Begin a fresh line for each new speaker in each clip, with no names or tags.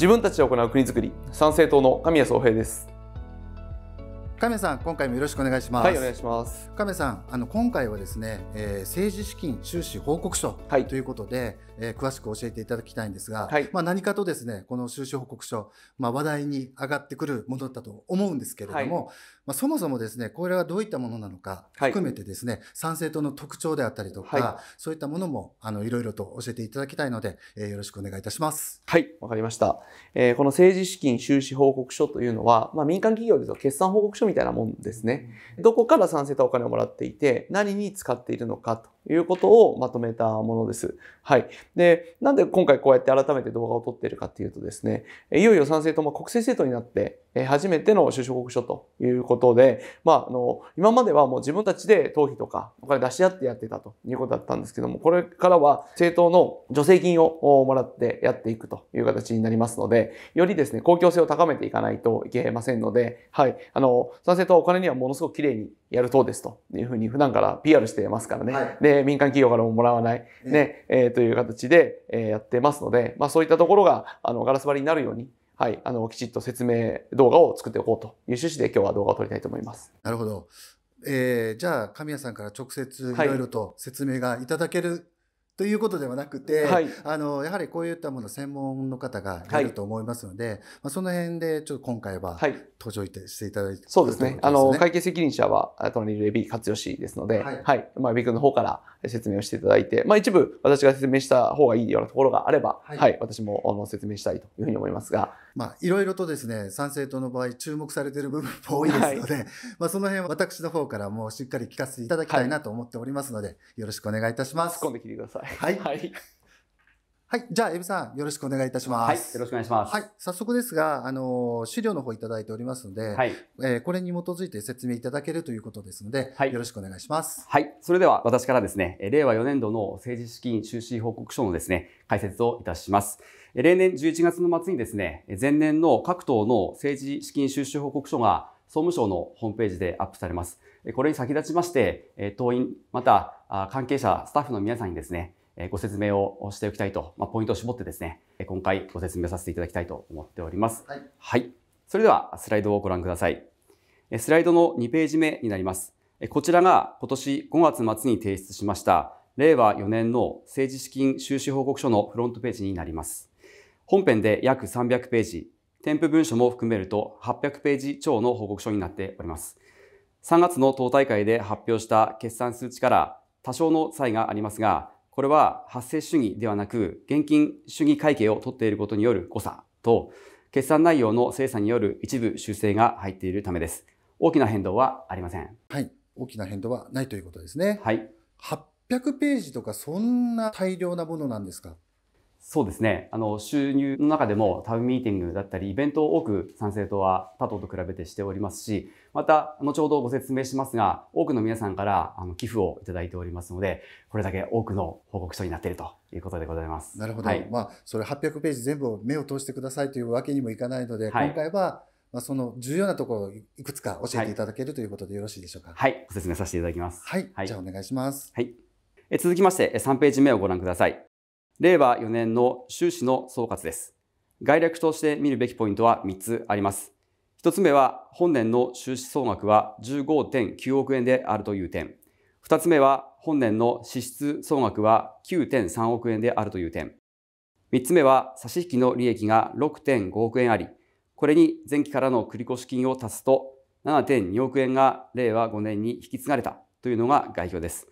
自分たちで行う国づくり参政党の神谷総平です
亀さん今回もよろしくお願いします。はいお願いします。亀さんあの今回はですね、えー、政治資金収支報告書ということで、はい、えー、詳しく教えていただきたいんですが、はい、まあ何かとですねこの収支報告書まあ話題に上がってくるものだったと思うんですけれども、はい、まあ、そもそもですね、これはどういったものなのか含めてですね、はい、参政党の特徴であったりとか、はい、そういったものも
あのいろいろと教えていただきたいので、えー、よろしくお願いいたします。はい、わかりました、えー、この政治資金収支報告書というのは、まあ、民間企業でいうと決算報告書みたいなもんですね。どこから参政党お金をもらっていて、何に使っているのかということをまとめたものです。はい。で、なんで今回こうやって改めて動画を撮っているかっていうとですね、いよいよ賛成党も国政政党になって、初めての首相国書ということで、まあ、あの、今まではもう自分たちで党費とかお金出し合ってやってたということだったんですけども、これからは政党の助成金をもらってやっていくという形になりますので、よりですね、公共性を高めていかないといけませんので、はい。あの、賛成党はお金にはものすごく綺麗にやるそうですというふうに普段から PR してますからね。はい、で、民間企業からももらわない、ね、ね、えー、という形で、えー、やってますので、まあそういったところが、あの、ガラス張りになるように、はい、あの、きちっと説明動画を作っておこうという趣旨で今日は動画を撮りたいと思います。なるほど。
えー、じゃあ、神谷さんから直接いろいろと説明がいただける、はいということではなくて、はい、あのやはりこういったもの専門の方がいると思いますので、はい、まあ、その辺でちょっと今回は登場していただいて、はい、そうですね、ね、あの会
計責任者は隣のレビー勝吉ですので、はいまあ、ビッグの方から説明をしていただいて、まあ、一部私が説明した方がいいようなところがあれば、はい私もあの説明したいというふうに思いますが。
まあ、いろいろとですね参政党の場合注目されている部分も多いですので、まあ、その辺私の方からもうしっかり聞かせていただきたいなと思っておりますので、よろしくお願いいたします。突っ込んできてくださいはい。はい。はい。じゃあ、エビさん、よろしくお願いいたします。はい。よろしくお願いします。はい。早速ですが、あの、資料の方いただいておりますので、はい。えー、これに基づいて説明いただけるということですので、はい。よろしくお願いしま
す。はい。それでは、私からですね、令和4年度の政治資金収支報告書のですね、解説をいたします。例年11月の末にですね、前年の各党の政治資金収支報告書が総務省のホームページでアップされます。これに先立ちまして、党員、また関係者、スタッフの皆さんにですね、ご説明をしておきたいと、まあ、ポイントを絞ってですね、今回ご説明させていただきたいと思っております。はい、はい。それではスライドをご覧ください。スライドの2ページ目になります。こちらが今年5月末に提出しました令和4年の政治資金収支報告書のフロントページになります。本編で約300ページ、添付文書も含めると800ページ超の報告書になっております。3月の党大会で発表した決算数値から多少の差異がありますが、これは発生主義ではなく、現金主義会計を取っていることによる誤差と、決算内容の精査による一部修正が入っているためです。大きな変動はありません。
はい。大きな変動はないということですね。はい。800ページとかそんな大量なものなんですか
そうですね。あの、収入の中でもタウンミーティングだったり、イベントを多く賛成とは他党と比べてしておりますし、また、後ほどご説明しますが、多くの皆さんからあの寄付をいただいておりますので、これだけ多くの報告書になっているということでございます。なるほど。はい、まあ、
それ800ページ全部を目を通してくださいというわけにもいかないので、はい、今回は、まあ、その重要なところをいくつか教えていただける、ということでよろしいでしょう
か。はい、ご説明させていただきます。はい、じゃあお願いします。はい。え続きまして、3ページ目をご覧ください。令和4年の収支の総括です。概略として見るべきポイントは3つあります。1つ目は、本年の収支総額は15.9億円であるという点。2つ目は、本年の支出総額は9.3億円であるという点。3つ目は、差し引きの利益が6.5億円あり、これに前期からの繰越金を足すと、7.2億円が令和5年に引き継がれたというのが概要です。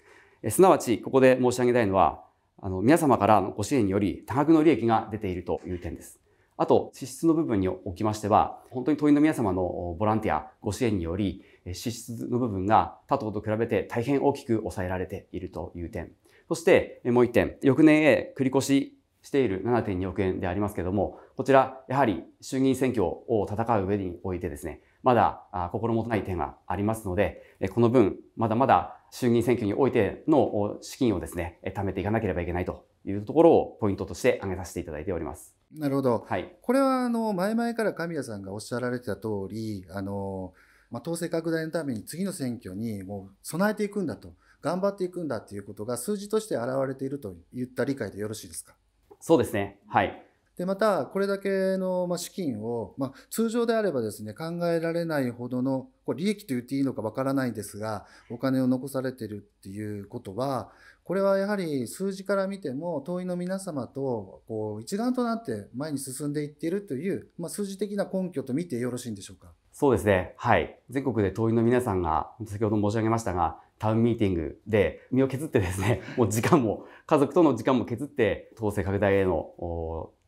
すなわち、ここで申し上げたいのは、あの、皆様からのご支援により多額の利益が出ているという点です。あと、支出の部分におきましては、本当に党員の皆様のボランティア、ご支援により、支出の部分が他党と比べて大変大きく抑えられているという点。そして、もう一点、翌年へ繰越ししている7.2億円でありますけれども、こちら、やはり衆議院選挙を戦う上においてですね、まだ心もとない点がありますので、この分、まだまだ衆議院選挙においての資金をですね、貯めていかなければいけないというところをポイントとして挙げさせていただいております。なるほど。はい、
これは、あの、前々から神谷さんがおっしゃられてた通り、あの、まあ、統制拡大のために次の選挙にもう備えていくんだと、頑張っていくんだということが数字として表れているといった理解でよろしいですか
そうですね。はい。
でまたこれだけの資金を、まあ、通常であればですね考えられないほどのこれ利益と言っていいのかわからないんですがお金を残されてるっていうことはこれはやはり数字から見ても党員の皆様とこう一丸となって前に進んでいっているという、まあ、数字的な根拠と見てよろしいんでしょうか。
そうですね。はい。全国で党員の皆さんが、先ほど申し上げましたが、タウンミーティングで身を削ってですね、もう時間も、家族との時間も削って、党勢拡大への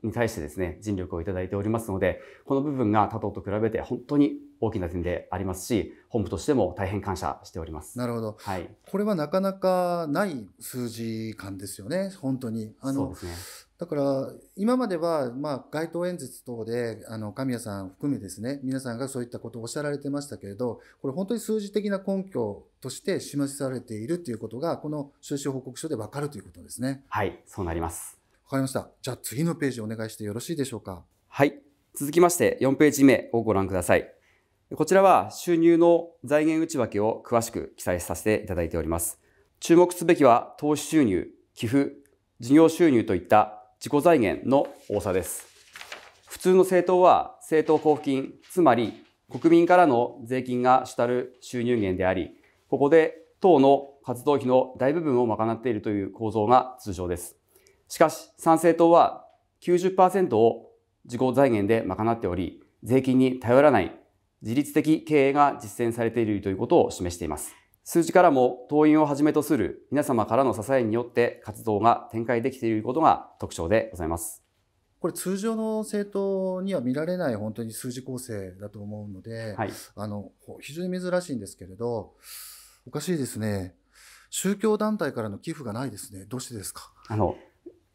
に対してですね、尽力をいただいておりますので、この部分が他党と比べて本当に大きな点でありますし、本部としても大変感謝しております。なるほど。はい。
これはなかなかない数字感ですよね、本当に。あの、そうですね。だから、今までは、まあ、街頭演説等で、あの、神谷さん含めですね、皆さんがそういったことをおっしゃられてましたけれど、これ本当に数字的な根拠として示されているということが、この収支報告書でわかるということですね。はい、
そうなります。
かりました。じゃあ次のページお願いしてよろしいでしょうか。
はい。続きまして4ページ目をご覧ください。こちらは収入の財源内訳を詳しく記載させていただいております。注目すべきは投資収入、寄付、事業収入といった自己財源の多さです。普通の政党は政党交付金、つまり国民からの税金が主たる収入源であり、ここで党の活動費の大部分を賄っているという構造が通常です。しかし、参政党は90%を自己財源で賄っており、税金に頼らない自律的経営が実践されているということを示しています。数字からも党員をはじめとする皆様からの支えによって活動が展開できていることが特徴でございます。
これ通常の政党には見られない本当に数字構成だと思うので、はい、あの非常に珍しいんですけれど、おかしいですね。宗教団体からの寄付がないですね。どうしてですか
あの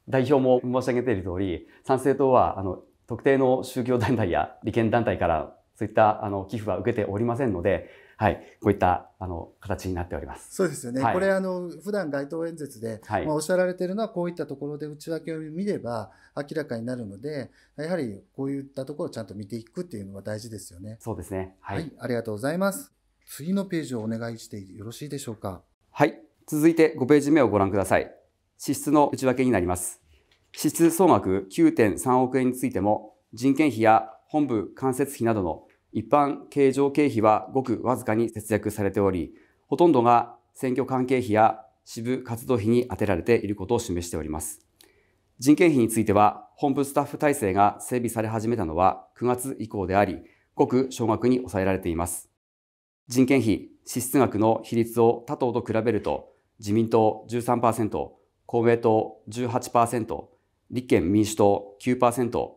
代表も申し上げている通り、参政党は、あの、特定の宗教団体や利権団体からそういったあの寄付は受けておりませんので、はい、こういったあの形になっております。そう
ですよね。はい、これあの普段街頭演説で、はい、まあおっ
しゃられているのはこういっ
たところで内訳を見れば明らかになるので、やはりこういったところをちゃんと見ていくっていうのは大事ですよね。そうですね。はい、はい、ありがとうございます。次のページをお願いしてよろしいでしょうか。
はい、続いて5ページ目をご覧ください。支出の内訳になります。支出総額9.3億円についても、人件費や本部間接費などの一般経常経費はごくわずかに節約されており、ほとんどが選挙関係費や支部活動費に充てられていることを示しております。人件費については、本部スタッフ体制が整備され始めたのは9月以降であり、ごく少額に抑えられています。人件費、支出額の比率を他党と比べると、自民党13%、公明党18%、立憲民主党9%、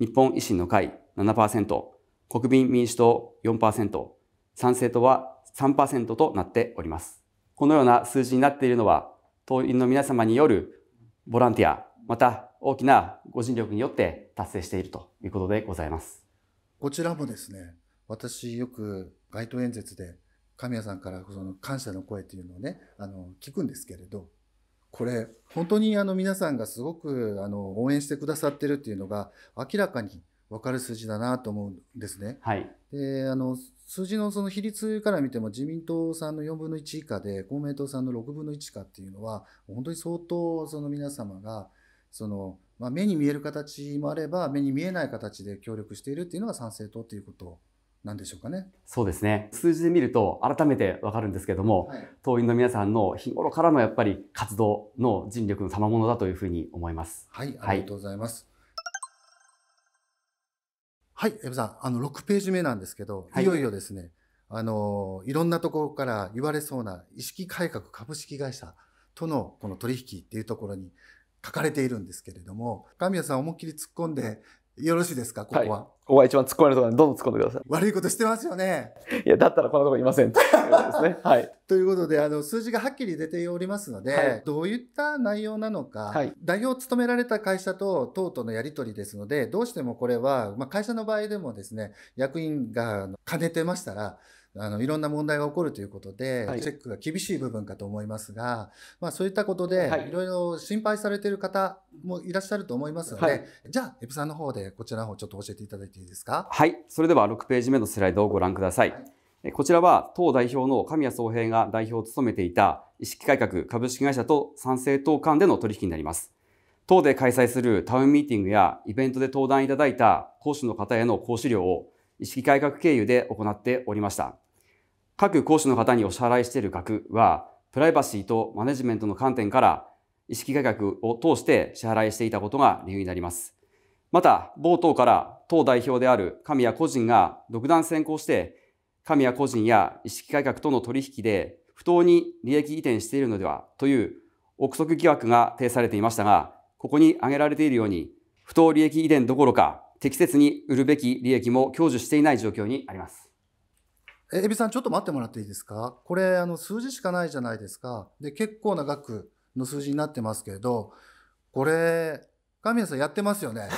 日本維新の会7%、国民民主党4%、賛成党は3%となっております。このような数字になっているのは、党員の皆様によるボランティア、また大きなご尽力によって達成しているということでございます。
こちらもですね、私よく街頭演説で神谷さんからその感謝の声というのをね、あの、聞くんですけれど、これ本当にあの皆さんがすごくあの応援してくださってるっていうのが明らかに分かる数字だなと思うんですね。はい、であの数字のその比率から見ても自民党さんの4分の1以下で公明党さんの6分の1以下っていうのは本当に相当その皆様がその、まあ、目に見える形もあれば目に見えない形で協力しているっていうのが賛成党っていうことなんでしょうかね。
そうですね。数字で見ると改めてわかるんですけども、はい、党員の皆さんの日頃からのやっぱり活動の尽力の賜物だというふうに思います。はい、ありがとうございます。はい、
エ、は、ブ、い、さん、あの6ページ目なんですけど、い、いよいよですね、あのいろんなところから言われそうな意識改革株式会社とのこの取引っていうところに書かれているんですけれども、神谷さん思いっきり突っ込んでよろしいですか、ここは。はい、こ
こは一番突っ込めるところにどんどん突っ込んでください。悪いことしてますよね。いや、だったらこんなところいません。ということですね。は
い。ということで、あの、数字がはっきり出ておりますので、はい、どういった内容なのか、はい、代表を務められた会社と党とのやり取りですので、どうしてもこれは、まあ、会社の場合でもですね、役員が兼ねてましたら、あのいろんな問題が起こるということで、はい、チェックが厳しい部分かと思いますが、まあ、そういったことで、はい、いろいろ心配されている方もいらっしゃると思いますので、はい、じゃあエプさんの方でこちらの方ちょっと教えていただいていいです
かはいそれでは6ページ目のスライドをご覧ください、はい、こちらは党代表の神谷宗平が代表を務めていた意識改革株式会社と賛成党間での取引になります党で開催するタウンミーティングやイベントで登壇いただいた講師の方への講師料を意識改革経由で行っておりました。各講師の方にお支払いしている額は、プライバシーとマネジメントの観点から意識改革を通して支払いしていたことが理由になります。また、冒頭から党代表である神谷個人が独断先行して、神谷個人や意識改革との取引で不当に利益移転しているのではという憶測疑惑が呈されていましたが、ここに挙げられているように、不当利益移転どころか、適切に売るべき利益も享受していない状況にあります。
え、エビさんちょっと待ってもらっていいですかこれ、あの、数字しかないじゃないですか。で、結構な額の数字になってますけれど、これ、神谷さんやってますよね。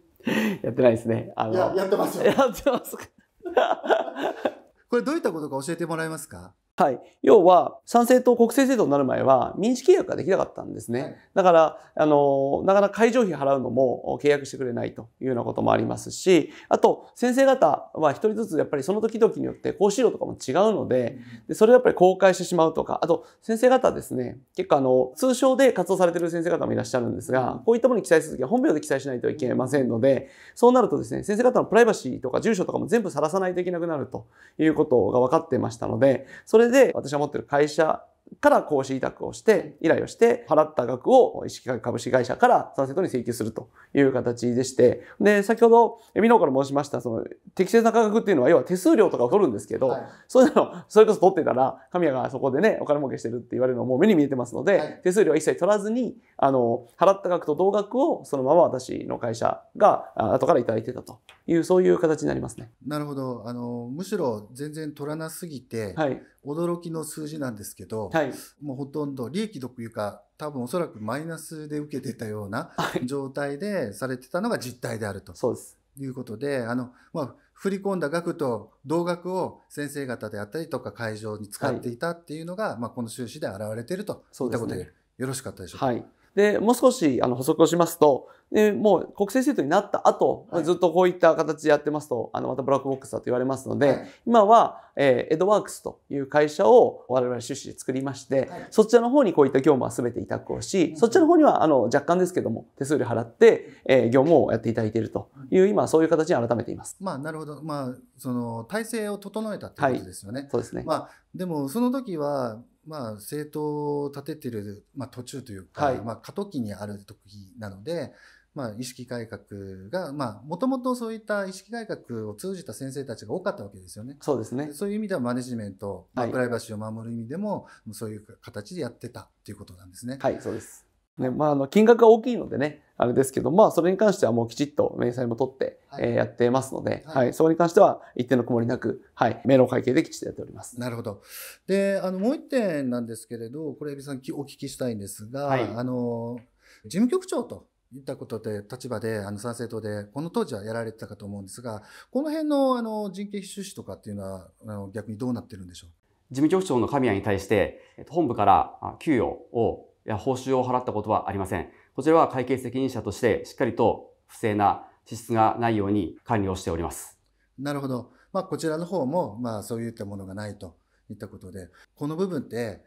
やってないですね。あのや、やって
ますよ。やってます
これどういったことか教えてもらえますかはい。要は、参政党、国政政党になる前は、民事契約ができなかったんですね。はい、だから、あの、なかなか会場費払うのも契約してくれないというようなこともありますし、あと、先生方は一人ずつやっぱりその時々によって講師料とかも違うので、でそれをやっぱり公開してしまうとか、あと、先生方ですね、結構あの、通称で活動されてる先生方もいらっしゃるんですが、こういったものに記載するときは本名で記載しないといけませんので、そうなるとですね、先生方のプライバシーとか住所とかも全部晒さないといけなくなるということが分かってましたので、それで私が持ってる会社から講師委託をして、依頼をして、払った額を意識株式会社からサンセットに請求するという形でして、で、先ほど、エビノーから申しました、その、適正な価格っていうのは、要は手数料とかを取るんですけど、はい、そういうの、それこそ取ってたら、神谷がそこでね、お金儲けしてるって言われるのも目に見えてますので、はい、手数料は一切取らずに、あの、払った額と同額をそのまま私の会社が、後から頂いてたという、そういう形になりますね。
なるほど。あの、むしろ全然取らなすぎて、はい、驚きの数字なんですけど、はい、もうほとんど利益というか多分おそらくマイナスで受けてたような 状態でされてたのが実態であると。そうですいうことであの、まあ、振り込んだ額と同額を先生方であったりとか会場に使っていたっていうのが、はい、まあ、この収支で表れているといったことで
よろしかったでしょうか。はいで、もう少しあの補足をしますと、でもう国政政党になった後、はい、ずっとこういった形でやってますと、あの、またブラックボックスだと言われますので、はい、今は、えー、エドワークスという会社を我々趣旨で作りまして、はい、そちらの方にこういった業務は全て委託をし、そちらの方には、あの、若干ですけども、手数料払って、えー、業務をやっていただいているという、今、そういう形に改めています。
まあ、なるほど。まあ、その、体制を整えたということで
すよね。そうですね。ま
あ、でも、その時は、まあ、政党を立ててる、まあ、途中というか、はい、まあ、過渡期にある時なので、まあ、意識改革が、まあ、もともとそういった意識改革を通じた先生たちが多かったわけですよね。そうですね。そういう意味ではマネジメント、まあ、プライバシーを守る意味でも、はい、そういう形でやってたということなんで
すね。はい、そうです。ね、まあ、あの、金額が大きいのでね、あれですけど、まあ、それに関してはもうきちっと明細も取って、はい、えー、やってますので、はい、はい、そこに関しては一定の曇りなく、はい、明朗会計できちっとやっております。なるほど。で、あ
の、もう一点なんですけれど、これ、エビさんお聞きしたいんですが、はい、あの、事務局長といったことで、立場で、あの、参政党で、この当時はやられてたかと思うんですが、この辺の、あの、人件費収支とかっていうのは、あの逆にどうなってるんでしょう
事務局長の神谷に対して、本部から給与を報酬を払ったことはありません。こちらは会計責任者としてしっかりと不正な支出がないように管理をしております。
なるほど。まあ、こちらの方も、まあ、そういったものがないといったことで、この部分って、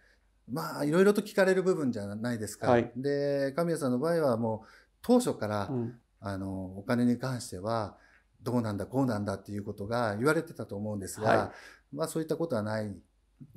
まあ、いろいろと聞かれる部分じゃないですか。はい、で、神谷さんの場合はもう、当初から、うん、あの、お金に関しては、どうなんだ、こうなんだっていうことが言われてたと思うんですが、はい、まあ、そういったことはない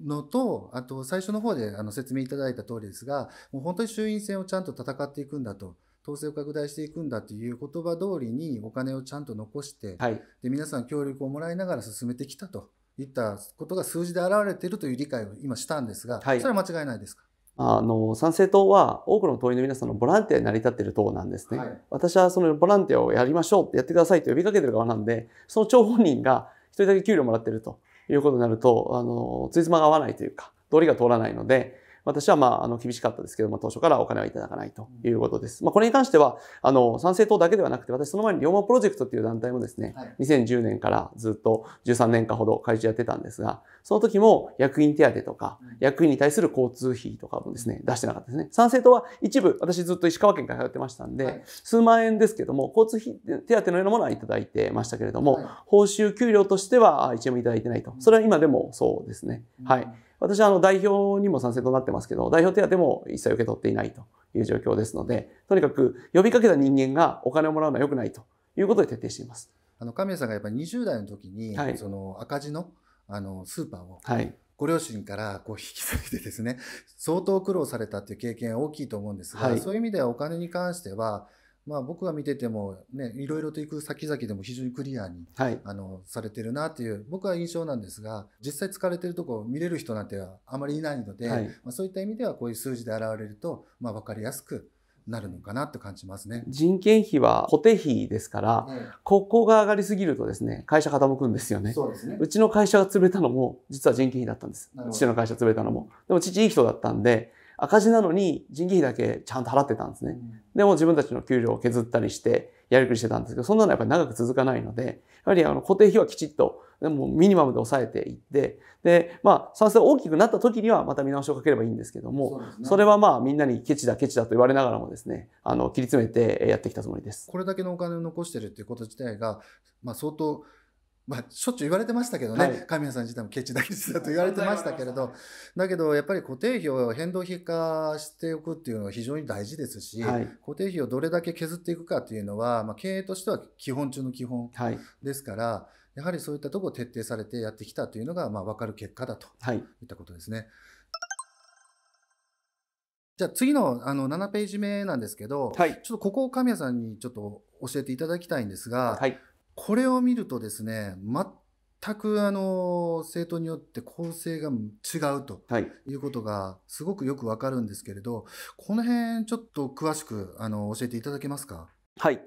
のと、あと最初の方であの説明いただいた通りですが、もう本当に衆院選をちゃんと戦っていくんだと。統制を拡大していくんだという言葉通りにお金をちゃんと残して、はい、で皆さん協力をもらいながら進めてきたといったことが数字で表れているという理解を今したんですが、はい、それは間違いないですか
あの参政党は多くの党員の皆さんのボランティアに成り立っている党なんですね、はい、私はそのボランティアをやりましょうやってくださいと呼びかけてる側なんでその張本人が一人だけ給料もらってるということになると、あの、ついつまが合わないというか、通りが通らないので、私はまあ、あの、厳しかったですけども、当初からお金はいただかないということです。まあ、これに関しては、あの、参政党だけではなくて、私その前に龍馬プロジェクトっていう団体もですね、はい、2010年からずっと13年間ほど会長やってたんですが、その時も役員手当とか、役員に対する交通費とかもですね、出してなかったですね。参政党は一部、私ずっと石川県から通ってましたんで、はい、数万円ですけども、交通費手当のようなものはいただいてましたけれども、はい、報酬給料としては1円もいただいてないと。それは今でもそうですね。はい。私はあの代表にも賛成となってますけど、代表手当も一切受け取っていないという状況ですので、とにかく呼びかけた人間がお金をもらうのは良くないということで徹底しています。
あの神谷さんがやっぱり20代の時に、はい、その赤字のあのスーパーを、はい、ご両親からこう引き継いでですね相当苦労されたっていう経験は大きいと思うんですが、はい、そういう意味ではお金に関してはまあ、僕が見てても、ね、いろいろと行く先々でも非常にクリアに、はい、あのされてるなっていう僕は印象なんですが実際疲れてるとこ見れる人なんてあまりいないので、はい、まあ、そういった意味ではこういう数字で表れると、まあ、分かりやすくなるのかなと感じますね。
人件費は固定費ですから、ね、ここが上がりすぎるとですね、会社傾くんですよね。そうですね。うちの会社が潰れたのも、実は人件費だったんです。父の会社潰れたのも。でも父いい人だったんで、赤字なのに人件費だけちゃんと払ってたんですね。でも自分たちの給料を削ったりしてやりくりしてたんですけど、そんなのやっぱり長く続かないので、やはりあの固定費はきちっとでもミニマムで抑えていって、で、まあ、賛成大きくなった時にはまた見直しをかければいいんですけども、そ、ね,、れはまあ、みんなにケチだケチだと言われながらもですね、あの、切り詰めてやってきたつもりです。
これだけのお金を残してるっていうこと自体が、まあ、相当、まあ、しょっちゅう言われてましたけどね、はい、神谷さん自体もケチだ事だと言われてましたけれど、だけどやっぱり固定費を変動費化しておくっていうのは非常に大事ですし、はい、固定費をどれだけ削っていくかっていうのは、まあ、経営としては基本中の基本ですから、はい、やはりそういったところを徹底されてやってきたというのが、まあ、分かる結果だといったことですね。じゃあ次のあの7ページ目なんですけど、ちょっとここを神谷さんにちょっと教えていただきたいんですが、これを見るとですね、全くあの政党によって構成が違うということがすごくよくわかるんですけれど、はい、この辺ちょっと詳しくあの教えていただけますか。
はい。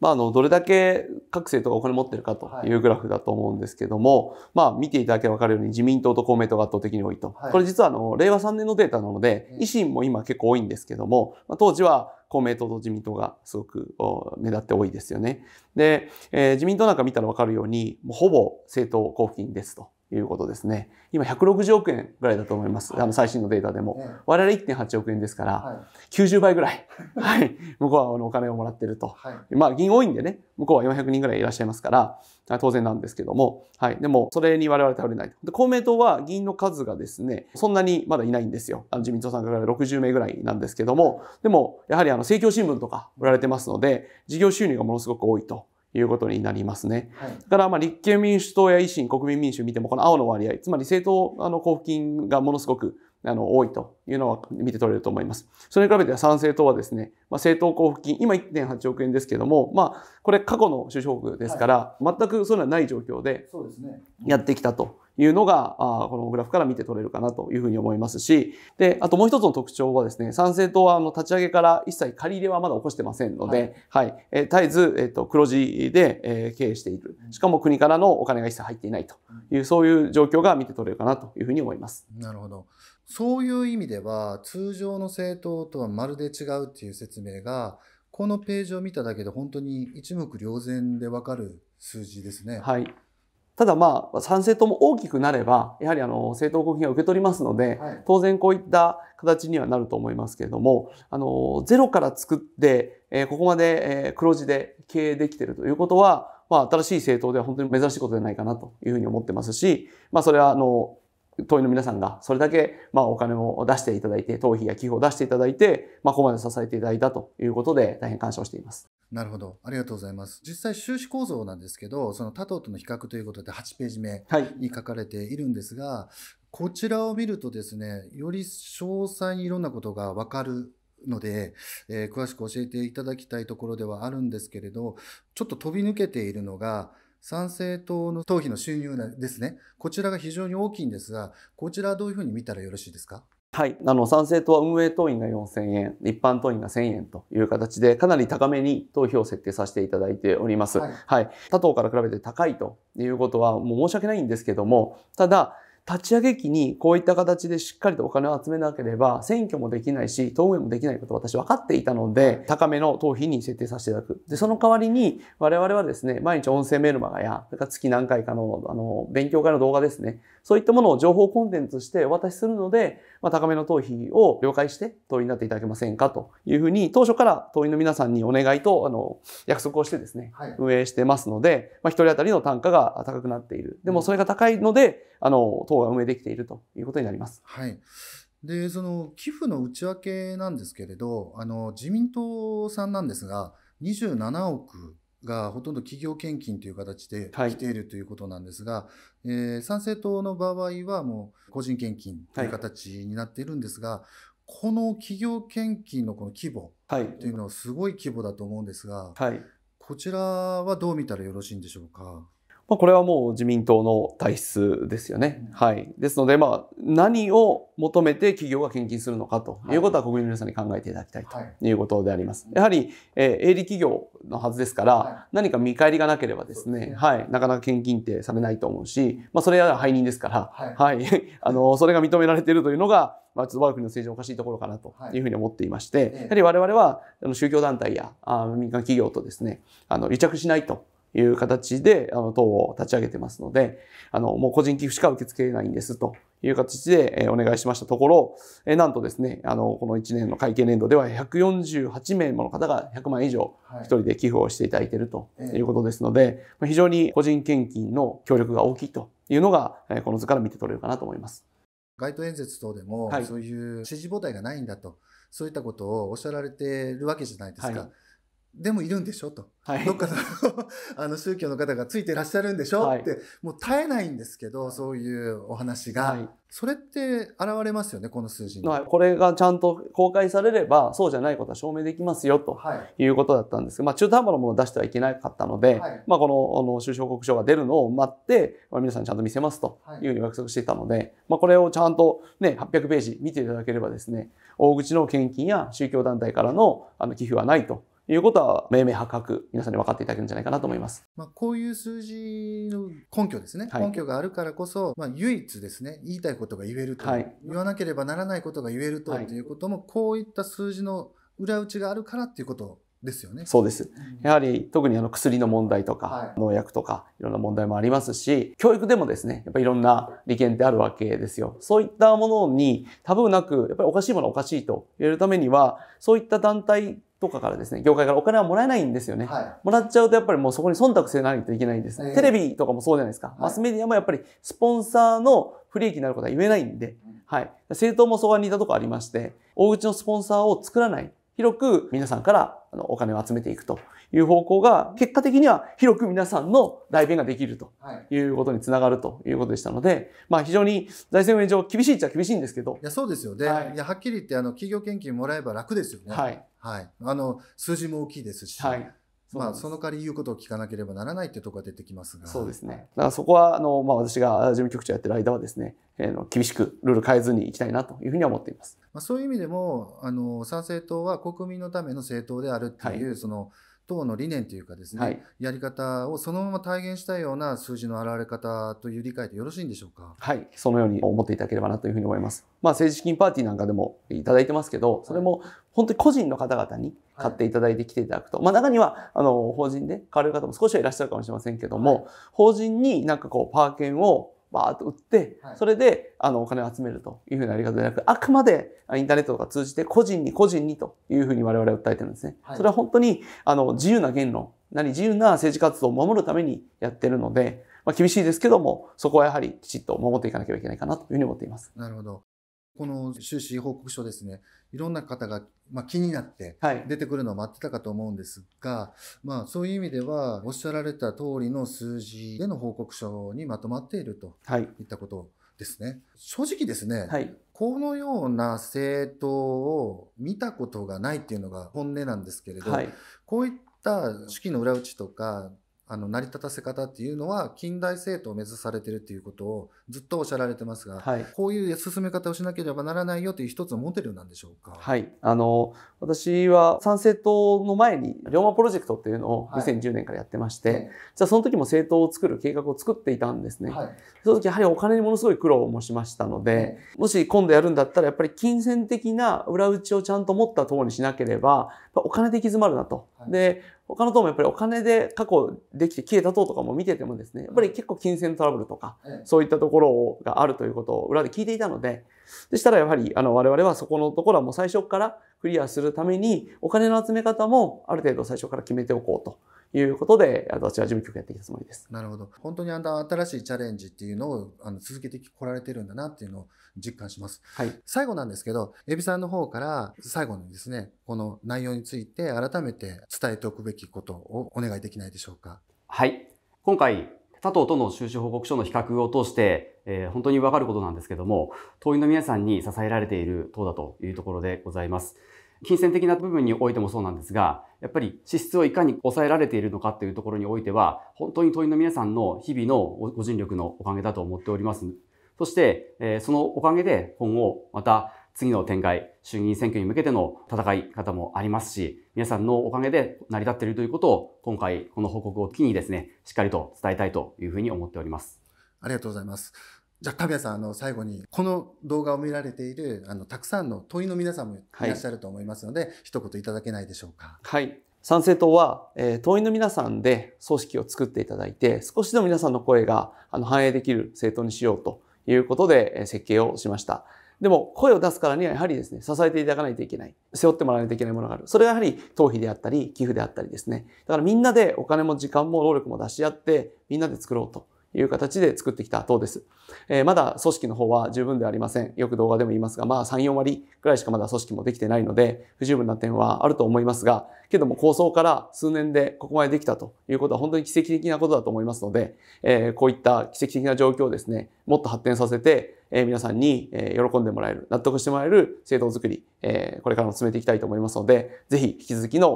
まあ、あの、どれだけ各政党がお金持ってるかというグラフだと思うんですけども、はい、まあ、見ていただけばわかるように自民党と公明党が圧倒的に多いと。はい、これ実はあの、令和3年のデータなので、維新も今結構多いんですけども、まあ、当時は公明党と自民党がすごく目立って多いですよね。で、えー、自民党なんか見たらわかるように、もうほぼ政党交付金ですと。いうことですね。今160億円ぐらいだと思います。あの最新のデータでも。我々1.8億円ですから、90倍ぐらい、はい、向こうはあのお金をもらってると。はい、まあ、銀多いんでね、向こうは400人ぐらいいらっしゃいますから、当然なんですけども、はい。でも、それに我々頼れないと。で、公明党は議員の数がですね、そんなにまだいないんですよ。あの自民党さんから60名ぐらいなんですけども、でも、やはりあの、政教新聞とか売られてますので、事業収入がものすごく多いと。いうことになりますね。はい、だからまあ立憲民主党や維新、国民民主見てもこの青の割合、つまり政党あの交付金がものすごくあの多いというのは見て取れると思います。それに比べて参政党はですね、まあ、政党交付金、今1.8億円ですけども、まあ、これ過去の首相国ですから、はい、全くそういうのはない状況でやってきたというのが、あこのグラフから見て取れるかなというふうに思いますし、で、あともう一つの特徴はですね、参政党はあの立ち上げから一切借り入れはまだ起こしてませんので、はい、はい、え絶えず、えっと、黒字で、え経営している。しかも国からのお金が一切入っていないという、そういう状況が見て取れるかなというふうに思います。
なるほど。そういう意味では、通常の政党とはまるで違うっていう説明が、このページを見ただけで本当に一目瞭然でわかる数字ですね。は
い。ただまあ、参政党も大きくなれば、やはりあの、政党交付金は受け取りますので、はい、当然こういった形にはなると思いますけれども、あの、ゼロから作って、えー、ここまで、えー、黒字で経営できているということは、まあ、新しい政党では本当に珍しいことじゃないかなというふうに思ってますし、まあ、それはあの、党員の皆さんがそれだけ、まあ、お金を出していただいて、党費や寄付を出していただいて、まあ、ここまで支えていただいたということで、大変感謝をしています。
なるほど。ありがとうございます。実際、収支構造なんですけど、その他党との比較ということで8ページ目に書かれているんですが、はい、こちらを見るとですね、より詳細にいろんなことがわかるので、えー、詳しく教えていただきたいところではあるんですけれど、ちょっと飛び抜けているのが、参政党の党費の収入ですね。こちらが非常に大きいんですが、こちらはどういうふうに見たらよろしいで
すかはい。あの、賛成党は運営党員が4000円、一般党員が1000円という形で、かなり高めに投票を設定させていただいております。はい、はい。他党から比べて高いということは、もう申し訳ないんですけども、ただ、立ち上げ期にこういった形でしっかりとお金を集めなければ選挙もできないし、党運営もできないことを私分かっていたので、高めの党費に設定させていただく。で、その代わりに我々はですね、毎日音声メルマガや、それから月何回かの、あの、勉強会の動画ですね、そういったものを情報コンテンツしてお渡しするので、まあ、高めの頭皮を了解して党員になっていただけませんかというふうに、当初から党員の皆さんにお願いと、あの、約束をしてですね、はい、運営してますので、まあ、一人当たりの単価が高くなっている。でもそれが高いので、あの、党が運営できているということになります。
はい。で、その寄付の内訳なんですけれど、あの、自民党さんなんですが、27億がほとんど企業献金という形で来ているということなんですが、はい、えー、参政党の場合はもう個人献金という形になっているんですが、はい、この企業献金のこの規模というのはすごい規模だと思うんですが、はい、こちらはどう見たらよろしいんでしょうか。
まあ、これはもう自民党の体質ですよね。うん、はい。ですので、まあ、何を求めて企業が献金するのかということは国民の皆さんに考えていただきたいということであります。はい、やはり、えー、営利企業のはずですから、はい、何か見返りがなければですね、はい、なかなか献金ってされないと思うし、まあ、それは背任ですから、はい、はい、あの、それが認められているというのが、まあ、ちょっと我が国の政治おかしいところかなというふうに思っていまして、やはり我々は宗教団体や民間企業とですね、あの、癒着しないという形で、あの、党を立ち上げてますので、あの、もう個人寄付しか受け付けないんですという形で、えお願いしましたところ、えなんとですね、あの、この1年の会計年度では148名もの方が100万以上1人で寄付をしていただいているということですので、はい、非常に個人献金の協力が大きいというのが、えこの図から見て取れるかなと思います。
街頭演説等でも、はい、そういう支持母体がないんだと、そういったことをおっしゃられてるわけじゃないですか。はいでもいるんでしょと、はい、どっかの あの宗教の方がついてらっしゃるんでしょ、はい、ってもう絶えないんですけどそういうお話が、はい、それって現れますよねこの数字に、
これがちゃんと公開されればそうじゃないことは証明できますよということだったんですが、まあ、中途半端なものを出してはいけなかったので、まあ、このあの収支報告書が出るのを待って、まあ、皆さんちゃんと見せますというふうに約束していたので、まあ、これをちゃんと、ね、800ページ見ていただければですね大口の献金や宗教団体からのあの寄付はないと。いうことは、明明白々、皆さんに分かっていただけるんじゃないかなと思います。
まあ、こういう数字の根拠ですね。はい、根拠があるからこそ、まあ、唯一ですね、言いたいことが言えると、はい、言わなければならないことが言えると、はい、ということも、こういった数字の裏打ちがあるからっていうことですよ
ね。そうです。やはり特にあの薬の問題とか、農薬とかいろんな問題もありますし、教育でもですね、やっぱりいろんな利権ってあるわけですよ。そういったものに多分なく、やっぱりおかしいものおかしいと言えるためには、そういった団体とかからですね、業界からお金はもらえないんですよね。はい、もらっちゃうとやっぱりもうそこに忖度せないといけないんです、ね、えー、テレビとかもそうじゃないですか、はい。マスメディアもやっぱりスポンサーの不利益になることは言えないんで、はい。政党もそこは似たとこありまして、大口のスポンサーを作らない。広く皆さんからお金を集めていくという方向が、結果的には広く皆さんの代弁ができるということにつながるということでしたので、まあ非常に財政運営上厳しいっちゃ厳しいんですけど。いや、そうです
よね。はい、いや、はっきり言って、あの、企業献金もらえば楽ですよね。はい。はい、あの数字も大きいですし、はいそまあ、その代わり言うことを聞かなければならないというところが出てきますがそうですね
だからそこはあの、まあ、私が事務局長やってる間はですね、えー、の厳しくルール変えずにいきたいなというふうに思っています、
まあ、そういう意味でもあの参政党は国民のための政党であるっていう、はい、その党の理念というかですね、はい、やり方をそのまま体現したような数字の表れ方という理解でよろしいんでしょうか。
はい、そのように思っていただければなというふうに思います。まあ、政治資金パーティーなんかでもいただいてますけど、それも本当に個人の方々に買っていただいて来ていただくと、はい、まあ、中にはあの法人で買われる方も少しはいらっしゃるかもしれませんけども、はい、法人になんかこうパー券をバーッと売って、それで、あの、お金を集めるというふうなやり方ではなく、あくまで、インターネットとか通じて、個人に個人にというふうに我々は訴えてるんですね。それは本当に、あの、自由な言論、なり自由な政治活動を守るためにやってるので、まあ、厳しいですけども、そこはやはりきちっと守っていかなければいけないかなというふうに思っています。
なるほど。この収支報告書ですね、いろんな方が、まあ、気になって出てくるのを待ってたかと思うんですが、はい、まあ、そういう意味では、おっしゃられた通りの数字での報告書にまとまっているといったことですね。はい、正直ですね、はい、このような政党を見たことがないっていうのが本音なんですけれど、こういった式の裏打ちとかあの成り立たせ方っていうのは近代政党を目指されてるっていうことをずっとおっしゃられてますが、はい、こういう進め方をしなければならないよという一つのモデルなんでしょうか。
はい、あの私は参政党の前に龍馬プロジェクトっていうのを2010年からやってまして、はい、じゃあその時も政党を作る計画を作っていたんですね。はい、その時やはりお金にものすごい苦労もしましたので、もし今度やるんだったらやっぱり金銭的な裏打ちをちゃんと持った党にしなければお金で行き詰まるなと。で他の党もやっぱりお金で過去できて消えた党とかも見ててもですね、やっぱり結構金銭トラブルとか、そういったところがあるということを裏で聞いていたので、でしたらやはりあの我々はそこのところはもう最初からクリアするためにお金の集め方もある程度最初から決めておこうということで、私は事務局やってきたつもりです。なるほど。
本当にあの新しいチャレンジっていうのをあの続けてこられてるんだなっていうのを実感します。はい。最後なんですけど、エビさんの方から最後にですね、この内容について改めて伝えておくべきことをお願いできないでしょうか。
はい。今回、他党との収支報告書の比較を通して、えー、本当にわかることなんですけども、党員の皆さんに支えられている党だというところでございます。金銭的な部分においてもそうなんですが、やっぱり支出をいかに抑えられているのかというところにおいては、本当に党員の皆さんの日々のご尽力のおかげだと思っております。そして、えそのおかげで今後、また次の展開、衆議院選挙に向けての戦い方もありますし、皆さんのおかげで成り立っているということを、今回この報告を機にですね、しっかりと伝えたいというふうに思っております。
ありがとうございます。じゃあ、やさん、あの、最後に、この動画を見られている、あの、たくさんの問いの皆さんもいらっしゃると思いますので、はい、一言いただけないでしょう
か。はい。参政党は、えー、党員の皆さんで組織を作っていただいて、少しでも皆さんの声があの反映できる政党にしようということで、えー、設計をしました。でも、声を出すからにはやはりですね、支えていただかないといけない。背負ってもらわないといけないものがある。それがやはり、党費であったり、寄付であったりですね。だからみんなでお金も時間も労力も出し合って、みんなで作ろうという形で作ってきた党です。えー、まだ組織の方は十分ではありません。よく動画でも言いますが、まあ3、4割くらいしかまだ組織もできてないので、不十分な点はあると思いますが、けども構想から数年でここまでできたということは本当に奇跡的なことだと思いますので、えー、こういった奇跡的な状況をですね、もっと発展させて、えー、皆さんに、え喜んでもらえる、納得してもらえる制度づくり、えー、これからも進めていきたいと思いますので、ぜひ引き続きの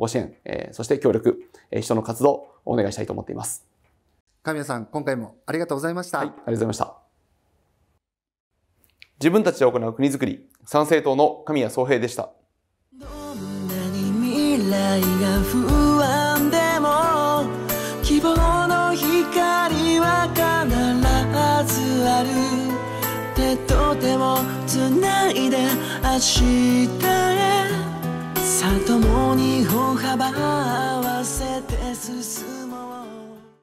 ご支援、えー、そして協力、えー、人の活動をお願いしたいと思っています。
神谷さん、今回
もありがとうございました。はい、ありがとうございました。自分たちで行う国づくり、参政党の神谷宗平でした。ど
んなに未来が
不安でも、希望の光は必ずある。手と手をつないで明日へ。さ共に歩幅合わせて進む